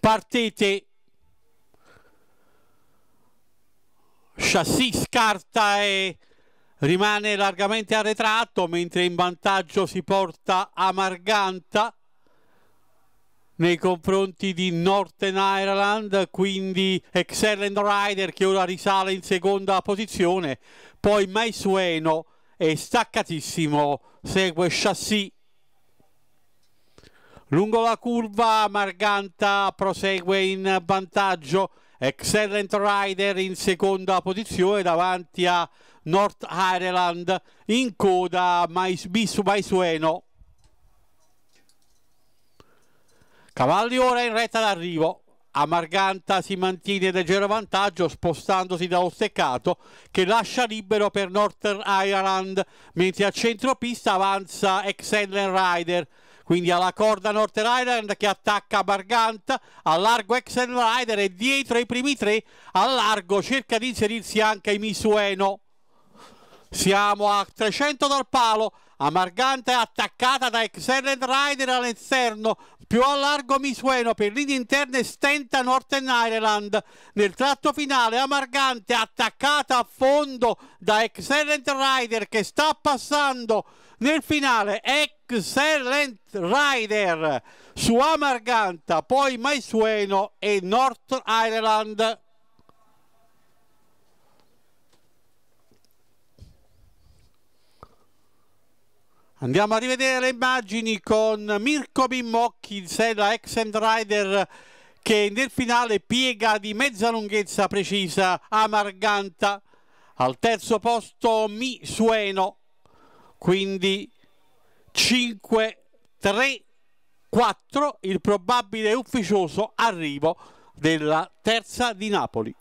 partite chassis scarta e rimane largamente arretrato mentre in vantaggio si porta Amarganta nei confronti di Northern Ireland, quindi Excellent Rider che ora risale in seconda posizione, poi Maisueno e staccatissimo segue Chassis Lungo la curva Marganta prosegue in vantaggio, Excellent Rider in seconda posizione davanti a North Ireland, in coda Mais, Maisueno. Cavalli ora in retta d'arrivo. A Marganta si mantiene leggero vantaggio spostandosi dallo steccato che lascia libero per Northern Ireland, mentre a centro pista avanza Excellent Rider quindi alla corda North Rider che attacca Bargant, al largo Excel Rider e dietro ai primi tre, al largo cerca di inserirsi anche i Misueno. Siamo a 300 dal palo, Amargante attaccata da Excellent Rider all'esterno, più a largo Misueno per linee interne stenta Northern Ireland. Nel tratto finale Amargante attaccata a fondo da Excellent Rider che sta passando nel finale. Excellent Rider su Amarganta, poi Maisueno e North Ireland. Andiamo a rivedere le immagini con Mirko Bimocchi, il Sella ex end rider che nel finale piega di mezza lunghezza precisa a Marganta. Al terzo posto Mi Sueno, quindi 5, 3, 4 il probabile ufficioso arrivo della terza di Napoli.